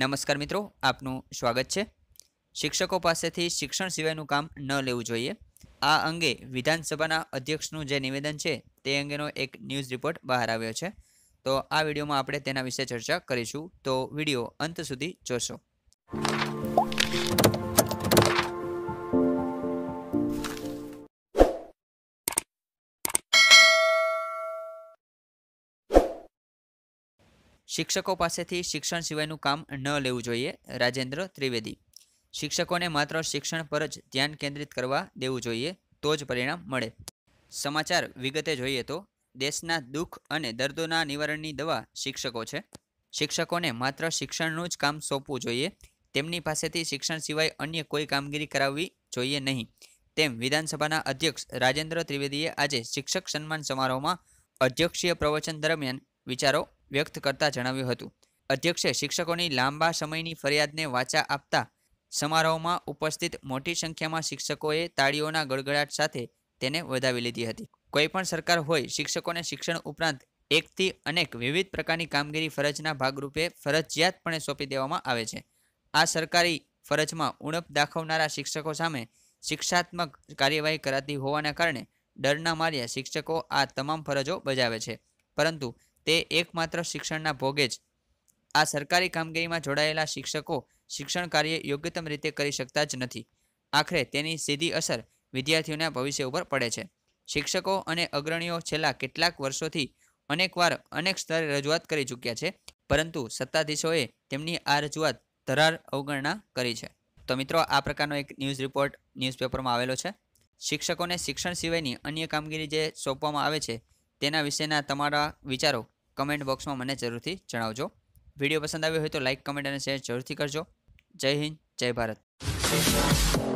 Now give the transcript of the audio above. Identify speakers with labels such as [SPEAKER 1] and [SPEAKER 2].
[SPEAKER 1] નમસ્કાર મિત્રો આપનું સ્વાગત છે શિક્ષકો પાસેથી શિક્ષણ સિવાયનું કામ ન લેવું જોઈએ આ અંગે વિધાનસભાના અધ્યક્ષનું જે નિવેદન છે તે અંગેનો એક ન્યૂઝ રિપોર્ટ બહાર આવ્યો છે તો આ વિડીયોમાં આપણે તેના વિશે ચર્ચા કરીશું તો વિડીયો અંત સુધી જોશો શિક્ષકો પાસેથી શિક્ષણ સિવાયનું કામ ન લેવું જોઈએ રાજેન્દ્ર ત્રિવેદી શિક્ષકોને માત્ર શિક્ષણ પર જ ધ્યાન કેન્દ્રિત કરવા દેવું જોઈએ તો જ પરિણામ મળે સમાચાર વિગતે જોઈએ તો દેશના દુઃખ અને દર્દોના નિવારણની દવા શિક્ષકો છે શિક્ષકોને માત્ર શિક્ષણનું જ કામ સોંપવું જોઈએ તેમની પાસેથી શિક્ષણ સિવાય અન્ય કોઈ કામગીરી કરાવવી જોઈએ નહીં તેમ વિધાનસભાના અધ્યક્ષ રાજેન્દ્ર ત્રિવેદીએ આજે શિક્ષક સન્માન સમારોહમાં અધ્યક્ષીય પ્રવચન દરમિયાન વિચારો વ્યક્ત કરતા જણાવ્યું હતું અધ્યક્ષે શિક્ષકોની લાંબા સમયની ફરિયાદને વાચા આપતા સમારોહમાં ઉપસ્થિત મોટી સંખ્યામાં શિક્ષકોએ તાળીઓના ગડગડાટ સાથે તેને વધાવી લીધી હતી કોઈપણ સરકાર હોય શિક્ષકોને શિક્ષણ ઉપરાંત એકથી અનેક વિવિધ પ્રકારની કામગીરી ફરજના ભાગરૂપે ફરજિયાતપણે સોંપી દેવામાં આવે છે આ સરકારી ફરજમાં ઉણપ દાખવનારા શિક્ષકો સામે શિક્ષાત્મક કાર્યવાહી કરાતી હોવાના કારણે ડરના માર્યા શિક્ષકો આ તમામ ફરજો બજાવે છે પરંતુ તે એકમાત્ર શિક્ષણના ભોગે જ આ સરકારી કામગીરીમાં જોડાયેલા શિક્ષકો શિક્ષણ કાર્ય યોગ્યતમ રીતે કરી શકતા જ નથી આખરે તેની સીધી અસર વિદ્યાર્થીઓના ભવિષ્ય ઉપર પડે છે શિક્ષકો અને અગ્રણીઓ છેલ્લા કેટલાક વર્ષોથી અનેકવાર અનેક સ્તરે રજૂઆત કરી ચૂક્યા છે પરંતુ સત્તાધીશોએ તેમની આ રજૂઆત ધરાર અવગણના કરી છે તો મિત્રો આ પ્રકારનો એક ન્યૂઝ રિપોર્ટ ન્યૂઝપેપરમાં આવેલો છે શિક્ષકોને શિક્ષણ સિવાયની અન્ય કામગીરી જે સોંપવામાં આવે છે તેના વિશેના તમારા વિચારો કમેન્ટ બોક્સમાં મને જરૂરથી જણાવજો વિડીયો પસંદ આવ્યો હોય તો લાઇક કમેન્ટ અને શેર જરૂરથી કરજો જય હિન્દ જય ભારત